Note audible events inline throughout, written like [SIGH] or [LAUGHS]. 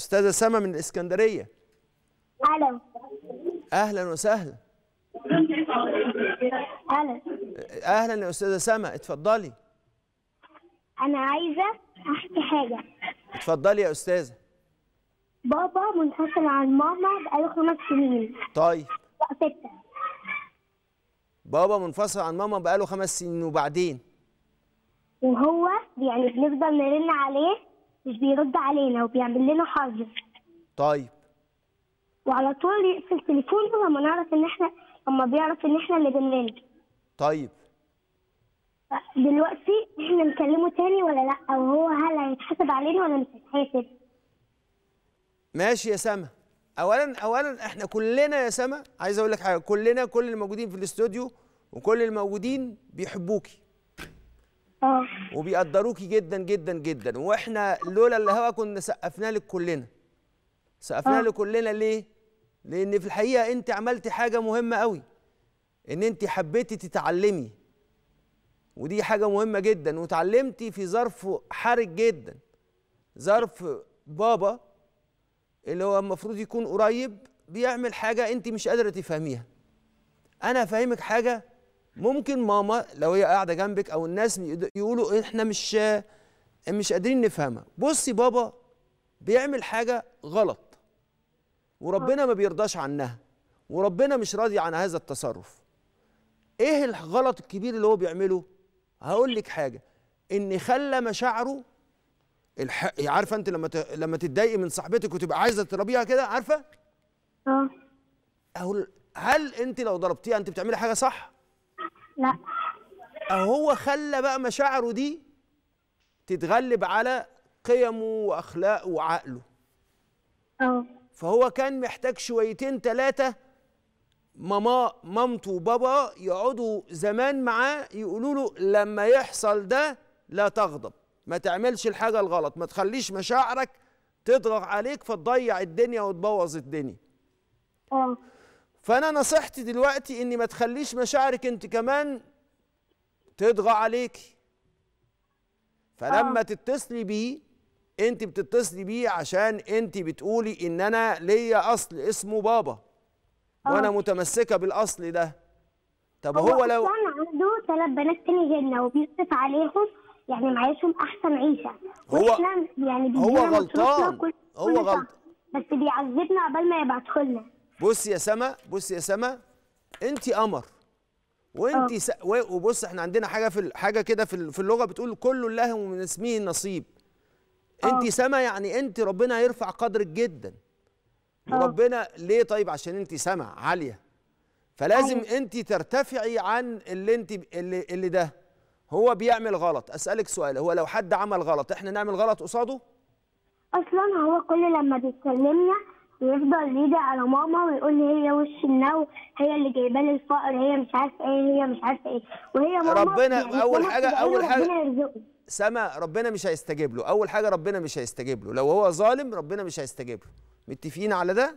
أستاذة سما من الإسكندرية أهلا أهلا وسهلا أهلا أهلا يا أستاذة سما اتفضلي أنا عايزة أحكي حاجة اتفضلي يا أستاذة بابا منفصل عن ماما بقاله خمس سنين طيب ستة بابا منفصل عن ماما بقاله خمس سنين وبعدين وهو يعني بنفضل نرن عليه مش بيرد علينا وبيعمل لنا حظر طيب وعلى طول يقفل تليفونه لما نعرف ان احنا لما بيعرف ان احنا اللي بننام طيب دلوقتي احنا نكلمه تاني ولا لا وهو هل هيتحاسب علينا ولا مش هيتحاسب ماشي يا سما اولا اولا احنا كلنا يا سما عايز اقول لك حاجه كلنا كل الموجودين في الاستوديو وكل الموجودين بيحبوكي اه وبيقدروكي جدا جدا جدا واحنا لولا الهوا كنا سقفنا لك كلنا سقفنا اه. لك كلنا ليه لان في الحقيقه انت عملتي حاجه مهمه قوي ان انت حبيتي تتعلمي ودي حاجه مهمه جدا وتعلمتي في ظرف حرج جدا ظرف بابا اللي هو المفروض يكون قريب بيعمل حاجه انت مش قادره تفهميها انا فاهمك حاجه ممكن ماما لو هي قاعده جنبك او الناس يقولوا احنا مش مش قادرين نفهمها بصي بابا بيعمل حاجه غلط وربنا ما بيرضاش عنها وربنا مش راضي عن هذا التصرف ايه الغلط الكبير اللي هو بيعمله هقول لك حاجه ان خلى مشاعره الح... عارفه انت لما ت... لما تتضايقي من صاحبتك وتبقى عايزه تضربيها كده عارفه اه هل انت لو ضربتيها انت بتعملي حاجه صح لا هو خلى بقى مشاعره دي تتغلب على قيمه واخلاقه وعقله اه فهو كان محتاج شويتين ثلاثه ماما مامته وبابا يقعدوا زمان معاه يقولوا له لما يحصل ده لا تغضب ما تعملش الحاجه الغلط ما تخليش مشاعرك تضغط عليك فتضيع الدنيا وتبوظ الدنيا اه فانا نصيحتي دلوقتي اني ما تخليش مشاعرك انت كمان تضغى عليكي فلما آه. تتصلي بيه انت بتتصلي بيه عشان انت بتقولي ان انا ليا اصل اسمه بابا آه. وانا متمسكه بالاصل ده طب هو, هو لو عنده ثلاث بنات تاني جنة وبيصرف عليهم يعني معيشهم احسن عيشه هو يعني هو غلطان هو غلط بس بيعذبنا قبل ما يبعتهولنا بص يا سما بص يا سما انت قمر وانت اه. س... وبص احنا عندنا حاجه في حاجه كده في في اللغه بتقول كل الله من اسمه النصيب انت اه. سما يعني انت ربنا هيرفع قدرك جدا اه. ربنا ليه طيب عشان انت سما عاليه فلازم ايوه. انت ترتفعي عن اللي انت اللي, اللي ده هو بيعمل غلط اسالك سؤال هو لو حد عمل غلط احنا نعمل غلط قصاده اصلا هو كل لما بيتكلمنا ويفضل يدعي على ماما ويقول لي هي وش النو هي اللي جايبه لي الفقر هي مش عارفه ايه هي مش عارفه ايه وهي ماما ربنا يعني اول حاجه اول حاجه ربنا سما ربنا مش هيستجيب له اول حاجه ربنا مش هيستجيب له لو هو ظالم ربنا مش هيستجيب له متفقين على ده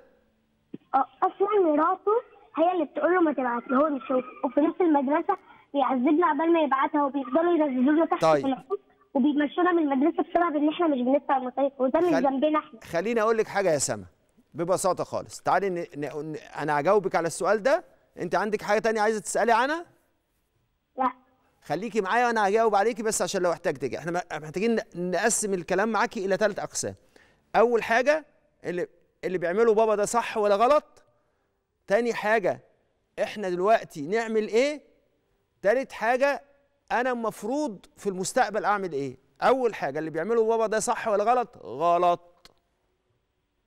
اصلا مراته هي اللي بتقول له ما تبعتلهوش وفي نفس المدرسه بيعذبنا عبال ما يبعتها وبيفضلوا ينزلونا تحت طيب. في الحوش وبيمشونا من المدرسه بسبب ان احنا مش بندفع المصاريف وده من خل... ذنبنا احنا خليني اقول لك حاجه يا سما ببساطه خالص تعالي ن... ن... انا هجاوبك على السؤال ده انت عندك حاجه تانية عايزه تسالي عنها لا خليكي معايا وانا هجاوب عليكي بس عشان لو احتجتك احنا محتاجين نقسم الكلام معاكي الى ثلاث اقسام اول حاجه اللي اللي بيعمله بابا ده صح ولا غلط تاني حاجه احنا دلوقتي نعمل ايه تالت حاجه انا المفروض في المستقبل اعمل ايه اول حاجه اللي بيعمله بابا ده صح ولا غلط غلط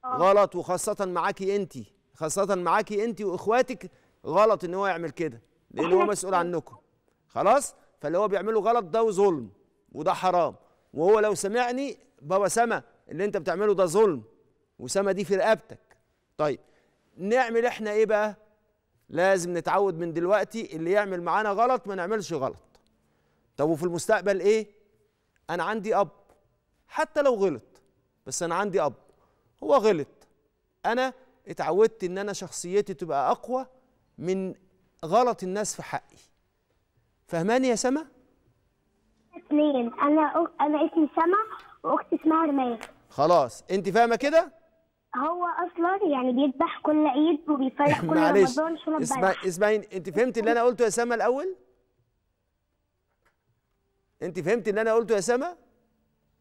آه. غلط وخاصة معاكي انت خاصة معاكي انت واخواتك غلط ان هو يعمل كده لان هو مسؤول عنكم خلاص فاللي هو بيعمله غلط ده وظلم وده حرام وهو لو سمعني بابا سما اللي انت بتعمله ده ظلم وسما دي في رقبتك طيب نعمل احنا ايه بقى لازم نتعود من دلوقتي اللي يعمل معانا غلط ما نعملش غلط طب وفي المستقبل ايه انا عندي اب حتى لو غلط بس انا عندي اب هو غلط انا اتعودت ان انا شخصيتي تبقى اقوى من غلط الناس في حقي فهماني يا سما اتنين انا انا اسمي سما واختي اسمها رمال خلاص انت فاهمه كده هو اصلا يعني بيذبح كل عيد وبيفرح [LAUGHS] كل رمضان شنب اسمعي اسمعي انت فهمتي اللي انا قلته يا سما الاول انت فهمتي اللي انا قلته يا سما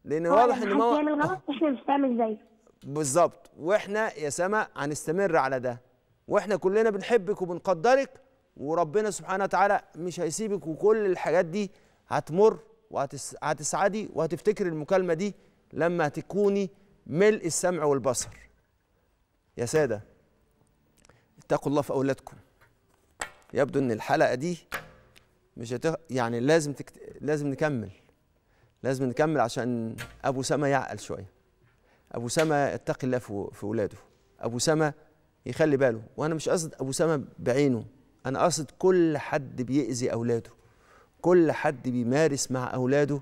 لان واضح ان ما هو بيعمل غلط احنا مش بنعمل زيه بالظبط واحنا يا سما هنستمر على ده واحنا كلنا بنحبك وبنقدرك وربنا سبحانه وتعالى مش هيسيبك وكل الحاجات دي هتمر وهتسعدي وهتفتكري المكالمه دي لما تكوني ملء السمع والبصر يا ساده اتقوا الله في اولادكم يبدو ان الحلقه دي مش هتخ... يعني لازم تكت... لازم نكمل لازم نكمل عشان ابو سما يعقل شويه ابو سما يتقي الله في اولاده ابو سما يخلي باله وانا مش قصد ابو سما بعينه انا قصد كل حد بيأذي اولاده كل حد بيمارس مع اولاده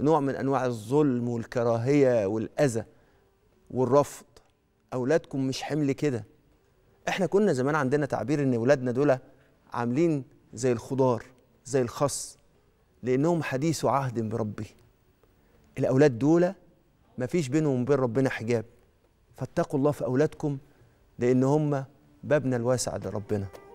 نوع من انواع الظلم والكراهيه والاذى والرفض اولادكم مش حمل كده احنا كنا زمان عندنا تعبير ان اولادنا دول عاملين زي الخضار زي الخص لانهم حديث عهد بربي الاولاد دول ما فيش بينهم وبين ربنا حجاب فاتقوا الله في أولادكم لأن هم بابنا الواسع لربنا